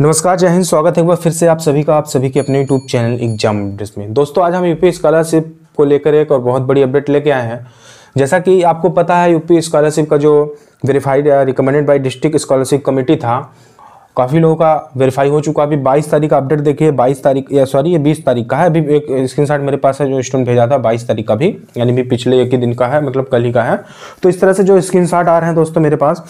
नमस्कार जय हिंद स्वागत है एक बार फिर से आप सभी का आप सभी के अपने यूट्यूब चैनल एग्जाम अपडेट्स में दोस्तों आज हम यूपी स्कॉलरशिप को लेकर एक और बहुत बड़ी अपडेट लेके आए हैं जैसा कि आपको पता है यूपी स्कॉलरशिप का जो verified recommended by district scholarship committee था काफ़ी लोगों का वेरीफाई हो चुका अभी बाईस तारीख का अपडेट देखिए बाईस तारीख या सॉरी ये बीस तारीख का है अभी एक शॉट मेरे पास है जो स्टूडेंट भेजा था बाईस तारीख का भी यानी भी पिछले एक ही दिन का है मतलब कल ही का है तो इस तरह से जो शॉट आ रहे हैं दोस्तों मेरे पास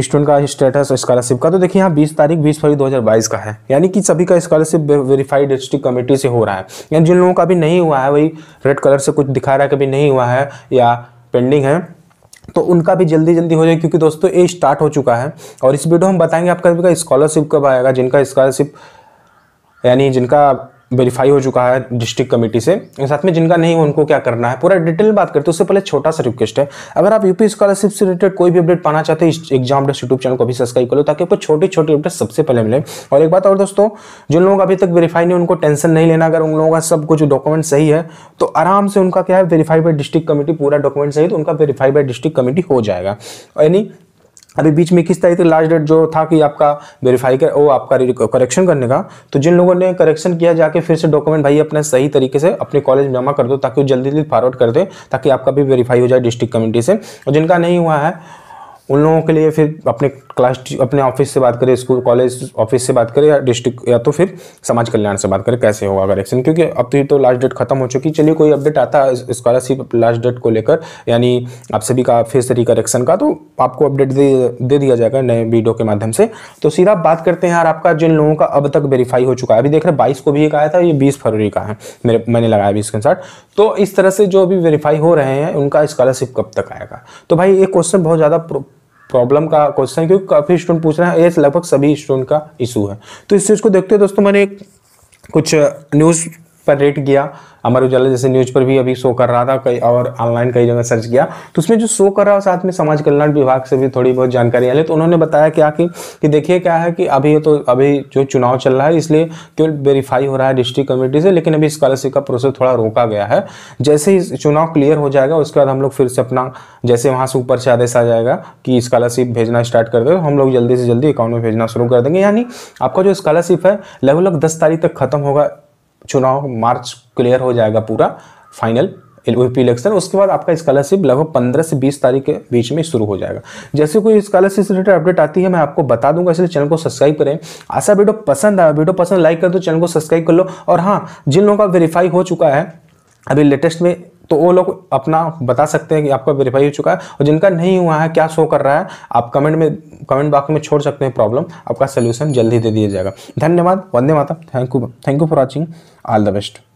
स्टूडेंट का स्टेटस स्कॉलरशिप का तो देखिए यहाँ बीस तारीख बीस फरवरी 2022 का है यानी कि सभी का स्कॉलरशिप वेरीफाइड डिस्ट्रिक्ट कमेटी से हो रहा है यानी जिन लोगों का अभी नहीं हुआ है वही रेड कलर से कुछ दिखा रहा है कभी नहीं हुआ है या पेंडिंग है तो उनका भी जल्दी जल्दी हो जाए क्योंकि दोस्तों ये स्टार्ट हो चुका है और इस वीडियो हम बताएंगे आपका स्कॉलरशिप कब आएगा जिनका स्कॉलरशिप यानी जिनका वेरीफाई हो चुका है डिस्ट्रिक्ट कमेटी से साथ में जिनका नहीं उनको क्या करना है पूरा डिटेल में बात करते हैं उससे पहले छोटा सा रिक्वेस्ट है अगर आप यूपी स्कॉलरशिप से रिलेटेड कोई भी अपडेट पाना चाहते हैं एग्जाम डेस्ट यूट्यूब चैनल को भी सब्सक्राइब करो ताकि आपको छोटी छोटी अपडेट सबसे पहले मिले और एक बात और दोस्तों जिन लोग अभी तक वेरीफाई नहीं उनको टेंशन नहीं लेना अगर उन लोगों का सब कुछ डॉक्यूमेंट सही है तो आराम से उनका क्या है वेरीफाई बाई डिस्ट्रिक्ट कमेटी पूरा डॉक्यूमेंट सही तो उनका वेरीफाई बाई डिस्ट्रिक्ट कमेटी हो जाएगा यानी अभी बीच में किस तारीख तक लास्ट डेट जो था कि आपका वेरीफाई कर वो आपका करेक्शन करने का तो जिन लोगों ने करेक्शन किया जाके फिर से डॉक्यूमेंट भाई अपने सही तरीके से अपने कॉलेज में जमा कर दो ताकि वो जल्दी जल्दी फॉरवर्ड कर दे ताकि आपका भी वेरीफाई हो जाए डिस्ट्रिक्ट कमेटी से और जिनका नहीं हुआ है उन लोगों के लिए फिर अपने क्लास अपने ऑफिस से बात करें स्कूल कॉलेज ऑफिस से बात करें या डिस्ट्रिक्ट या तो फिर समाज कल्याण से बात करें कैसे होगा अगर एक्शन क्योंकि अब तो ये तो लास्ट डेट खत्म हो चुकी चलिए कोई अपडेट आता है स्कॉलरशिप लास्ट डेट को लेकर यानी आप सभी का फिर से रिकरेक्शन का तो आपको अपडेट दे, दे दिया जाएगा नए वीडियो के माध्यम से तो सीधा बात करते हैं यार आपका जिन लोगों का अब तक वेरीफाई हो चुका है अभी देख रहे बाईस को भी एक आया था ये बीस फरवरी का है मेरे मैंने लगाया बीस के साथ तो इस तरह से जो अभी वेरीफाई हो रहे हैं उनका स्कॉलरशिप कब तक आएगा तो भाई ये क्वेश्चन बहुत ज़्यादा प्रॉब्लम का क्वेश्चन क्योंकि काफ़ी स्टूडेंट पूछ रहे हैं ये लगभग सभी स्टूडेंट का इशू है तो इस चीज़ को देखते हैं दोस्तों मैंने कुछ न्यूज़ पर रेट गया अमर उजाला जैसे न्यूज़ पर भी अभी शो कर रहा था कई और ऑनलाइन कई जगह सर्च किया तो उसमें जो शो कर रहा है साथ में समाज कल्याण विभाग से भी थोड़ी बहुत जानकारी आई तो उन्होंने बताया क्या कि, कि देखिए क्या है कि अभी तो अभी जो चुनाव चल रहा है इसलिए केवल वेरीफाई हो रहा है डिस्ट्रिक्ट कमेटी से लेकिन अभी स्कॉलरशिप का प्रोसेस थोड़ा रोका गया है जैसे ही चुनाव क्लियर हो जाएगा उसके बाद हम लोग फिर से अपना जैसे वहाँ से ऊपर से आदेश आ जाएगा कि स्कॉलरशिप भेजना स्टार्ट कर दे हम लोग जल्दी से जल्दी अकाउंट में भेजना शुरू कर देंगे यानी आपका जो स्कॉलरशिप है लगभग दस तारीख तक खत्म होगा चुनाव मार्च क्लियर हो जाएगा पूरा फाइनल यूपी इलेक्शन उसके बाद आपका स्कॉलरशिप लगभग पंद्रह से बीस तारीख के बीच में शुरू हो जाएगा जैसे कोई स्कॉलरशिप से रिलेटेड अपडेट आती है मैं आपको बता दूंगा इसलिए चैनल को सब्सक्राइब करें ऐसा वीडियो पसंद आया वीडियो पसंद लाइक कर दो चैनल को सब्सक्राइब कर लो और हाँ जिन लोगों का वेरीफाई हो चुका है अभी लेटेस्ट में तो वो लोग अपना बता सकते हैं कि आपका वेरीफाई हो चुका है और जिनका नहीं हुआ है क्या शो कर रहा है आप कमेंट में कमेंट बॉक्स में छोड़ सकते हैं प्रॉब्लम आपका सोल्यूशन जल्दी दे दिया जाएगा धन्यवाद वंदे माता thank you thank you for watching all the best